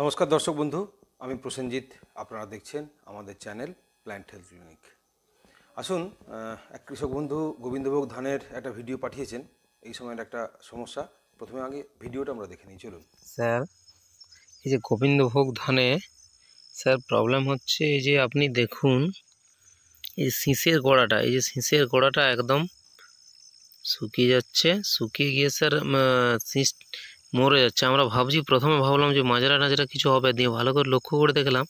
নমস্কার দর্শক বন্ধু আমি প্রসেনজিৎ আপনারা দেখছেন আমাদের চ্যানেল প্ল্যান্ট হেলথ ক্লিনিক আসুন এক কৃষক বন্ধু গোবিন্দভোগ ধানের একটা ভিডিও পাঠিয়েছেন এই সময়ের একটা সমস্যা প্রথমে আগে ভিডিওটা আমরা দেখে নিই চলুন স্যার এই যে গোবিন্দভোগ ধানে স্যার প্রবলেম হচ্ছে এই যে আপনি দেখুন এই শীষের গোড়াটা এই যে শীষের গোড়াটা একদম শুকিয়ে যাচ্ছে শুকিয়ে গিয়ে স্যার শীষ মরে যাচ্ছে আমরা ভাবছি প্রথমে ভাবলাম যে মাজরা নাজরা কিছু হবে দিয়ে ভালো করে লক্ষ্য করে দেখলাম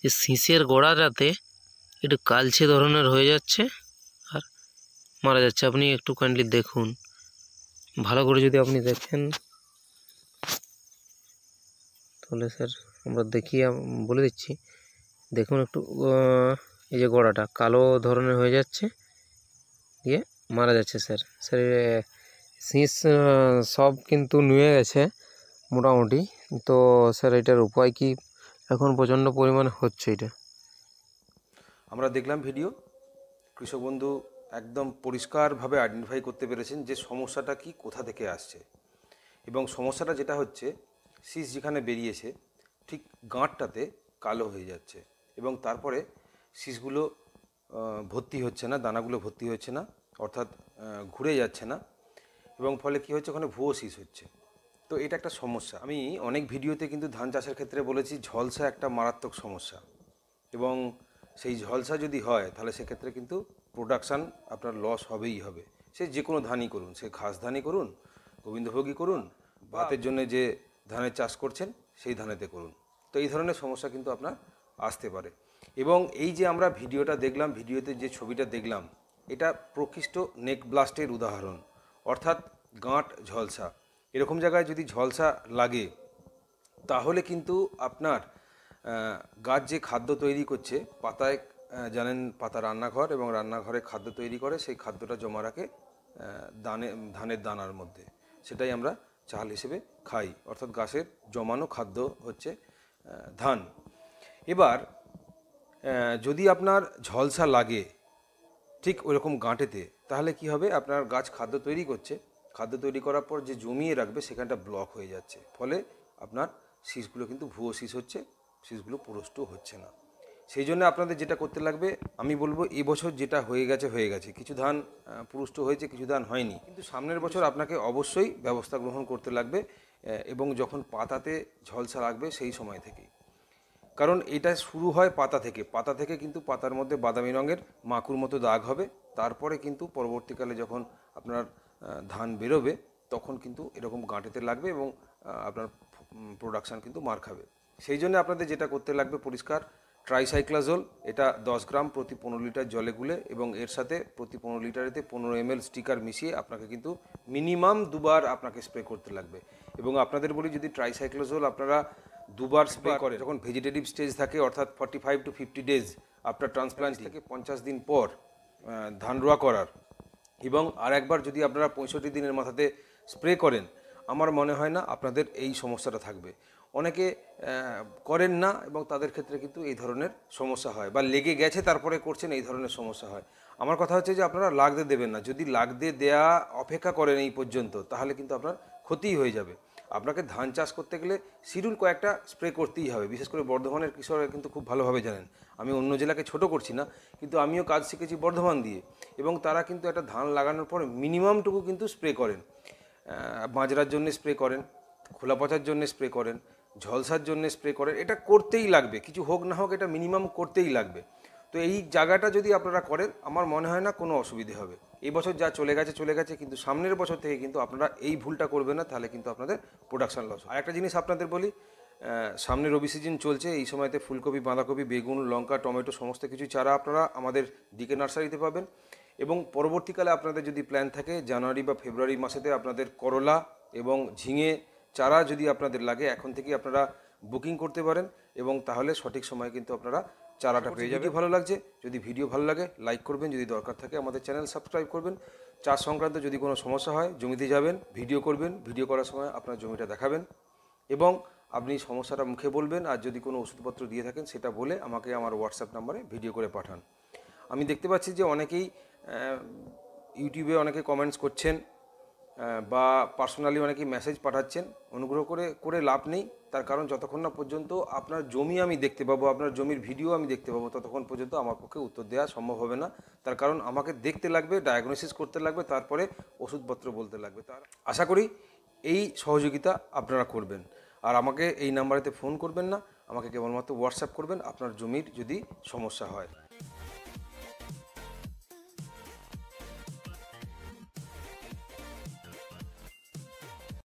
যে শীষের গোড়াটাতে একটু কালছে ধরনের হয়ে যাচ্ছে আর মারা যাচ্ছে আপনি একটু কাইন্ডলি দেখুন ভালো করে যদি আপনি দেখেন তাহলে স্যার আমরা দেখিয়ে বলে দিচ্ছি দেখুন একটু এই যে গোড়াটা কালো ধরনের হয়ে যাচ্ছে দিয়ে মারা যাচ্ছে স্যার স্যার শীষ সব কিন্তু নুয়ে গেছে মোটামুটি তো স্যার এটার উপায় কি এখন প্রচণ্ড পরিমাণে হচ্ছে এটা আমরা দেখলাম ভিডিও কৃষক বন্ধু একদম পরিষ্কারভাবে আইডেন্টিফাই করতে পেরেছেন যে সমস্যাটা কি কোথা থেকে আসছে এবং সমস্যাটা যেটা হচ্ছে শীষ যেখানে বেরিয়েছে ঠিক গাঁটটাতে কালো হয়ে যাচ্ছে এবং তারপরে শীষগুলো ভর্তি হচ্ছে না দানাগুলো ভর্তি হচ্ছে না অর্থাৎ ঘুরে যাচ্ছে না এবং ফলে কি হচ্ছে ওখানে ভুয়ো শীষ হচ্ছে তো এটা একটা সমস্যা আমি অনেক ভিডিওতে কিন্তু ধান চাষের ক্ষেত্রে বলেছি ঝলসা একটা মারাত্মক সমস্যা এবং সেই ঝলসা যদি হয় তাহলে সেক্ষেত্রে কিন্তু প্রোডাকশান আপনার লস হবেই হবে সে যে কোনো ধানই করুন সে ঘাস ধানই করুন গোবিন্দভোগী করুন ভাতের জন্য যে ধানের চাষ করছেন সেই ধানেতে করুন তো এই ধরনের সমস্যা কিন্তু আপনার আসতে পারে এবং এই যে আমরা ভিডিওটা দেখলাম ভিডিওতে যে ছবিটা দেখলাম এটা প্রকৃষ্ট নেক ব্লাস্টের উদাহরণ অর্থাৎ গাঁট ঝলসা এরকম জায়গায় যদি ঝলসা লাগে তাহলে কিন্তু আপনার গাছ যে খাদ্য তৈরি করছে পাতায় জানেন পাতা রান্নাঘর এবং রান্নাঘরে খাদ্য তৈরি করে সেই খাদ্যটা জমা রাখে দানে ধানের দানার মধ্যে সেটাই আমরা চাল হিসেবে খাই অর্থাৎ গাছের জমানো খাদ্য হচ্ছে ধান এবার যদি আপনার ঝলসা লাগে ঠিক ওইরকম গাঁটেতে তাহলে কি হবে আপনার গাছ খাদ্য তৈরি করছে খাদ্য তৈরি করার পর যে জমিয়ে রাখবে সেখানটা ব্লক হয়ে যাচ্ছে ফলে আপনার শীষগুলো কিন্তু ভুয়ো শীষ হচ্ছে শীষগুলো পুরষ্ট হচ্ছে না সেই জন্য আপনাদের যেটা করতে লাগবে আমি বলবো এই বছর যেটা হয়ে গেছে হয়ে গেছে কিছু ধান পুরুষ্ট হয়েছে কিছু ধান হয়নি কিন্তু সামনের বছর আপনাকে অবশ্যই ব্যবস্থা গ্রহণ করতে লাগবে এবং যখন পাতাতে ঝলসা লাগবে সেই সময় থেকেই কারণ এটা শুরু হয় পাতা থেকে পাতা থেকে কিন্তু পাতার মধ্যে বাদামি রঙের মাকুর মতো দাগ হবে তারপরে কিন্তু পরবর্তীকালে যখন আপনার ধান বেরোবে তখন কিন্তু এরকম গাঁটেতে লাগবে এবং আপনার প্রোডাকশান কিন্তু মার খাবে সেই জন্য আপনাদের যেটা করতে লাগবে পরিষ্কার ট্রাইসাইক্লাজোল এটা দশ গ্রাম প্রতি পনেরো লিটার জলে গুলে এবং এর সাথে প্রতি পনেরো লিটারেতে পনেরো এম স্টিকার মিশিয়ে আপনাকে কিন্তু মিনিমাম দুবার আপনাকে স্প্রে করতে লাগবে এবং আপনাদের বলি যদি ট্রাইসাইক্লোজোল আপনারা দুবার স্প্রে করে যখন ভেজিটেটিভ স্টেজ থাকে অর্থাৎ forty five to fifty days after transplant থেকে পঞ্চাশ দিন পর ধান রোয়া করার এবং আর একবার যদি আপনারা পঁয়ষট্টি দিনের মাথাতে স্প্রে করেন আমার মনে হয় না আপনাদের এই সমস্যাটা থাকবে অনেকে করেন না এবং তাদের ক্ষেত্রে কিন্তু এই ধরনের সমস্যা হয় বা লেগে গেছে তারপরে করছেন এই ধরনের সমস্যা হয় আমার কথা হচ্ছে যে আপনারা লাগতে দেবেন না যদি লাগতে দেয়া অপেক্ষা করেন এই পর্যন্ত তাহলে কিন্তু আপনার ক্ষতিই হয়ে যাবে আপনাকে ধান চাষ করতে গেলে শিডুল কয়েকটা স্প্রে করতেই হবে বিশেষ করে বর্ধমানের কৃষকরা কিন্তু খুব ভালোভাবে জানেন আমি অন্য জেলাকে ছোট করছি না কিন্তু আমিও কাজ শিখেছি বর্ধমান দিয়ে এবং তারা কিন্তু একটা ধান লাগানোর পর মিনিমামটুকু কিন্তু স্প্রে করেন বাজরার জন্য স্প্রে করেন খোলা পচার জন্য স্প্রে করেন ঝলসার জন্য স্প্রে করেন এটা করতেই লাগবে কিছু হোক না হোক এটা মিনিমাম করতেই লাগবে তো এই জায়গাটা যদি আপনারা করেন আমার মনে হয় না কোনো অসুবিধে হবে এই বছর যা চলে গেছে চলে গেছে কিন্তু সামনের বছর থেকে কিন্তু আপনারা এই ভুলটা করবেন না তাহলে কিন্তু আপনাদের প্রোডাকশান লস আর একটা জিনিস আপনাদের বলি সামনে রবি সিজন চলছে এই সময়তে ফুলকপি বাঁধাকপি বেগুন লঙ্কা টমেটো সমস্ত কিছু চারা আপনারা আমাদের ডিকে নার্সারিতে পাবেন এবং পরবর্তীকালে আপনাদের যদি প্ল্যান থাকে জানুয়ারি বা ফেব্রুয়ারি মাসেতে আপনাদের করলা এবং ঝিঙে চারা যদি আপনাদের লাগে এখন থেকে আপনারা বুকিং করতে পারেন এবং তাহলে সঠিক সময়ে কিন্তু আপনারা চারাটা পেয়ে যাবে ভালো লাগছে যদি ভিডিও ভালো লাগে লাইক করবেন যদি দরকার থাকে আমাদের চ্যানেল সাবস্ক্রাইব করবেন চাষ সংক্রান্ত যদি কোনো সমস্যা হয় জমিতে যাবেন ভিডিও করবেন ভিডিও করার সময় আপনার জমিটা দেখাবেন এবং আপনি সমস্যাটা মুখে বলবেন আর যদি কোনো ওষুধপত্র দিয়ে থাকেন সেটা বলে আমাকে আমার হোয়াটসঅ্যাপ নাম্বারে ভিডিও করে পাঠান আমি দেখতে পাচ্ছি যে অনেকেই ইউটিউবে অনেকে কমেন্টস করছেন বা পার্সোনালি অনেকেই মেসেজ পাঠাচ্ছেন অনুগ্রহ করে করে লাভ নেই তার কারণ যতক্ষণ না পর্যন্ত আপনার জমি আমি দেখতে পাবো আপনার জমির ভিডিও আমি দেখতে পাবো ততক্ষণ পর্যন্ত আমার পক্ষে উত্তর দেওয়া সম্ভব হবে না তার কারণ আমাকে দেখতে লাগবে ডায়াগনোসিস করতে লাগবে তারপরে ওষুধপত্র বলতে লাগবে তার আশা করি এই সহযোগিতা আপনারা করবেন আর আমাকে এই নাম্বারেতে ফোন করবেন না আমাকে কেবলমাত্র হোয়াটসঅ্যাপ করবেন আপনার জমির যদি সমস্যা হয়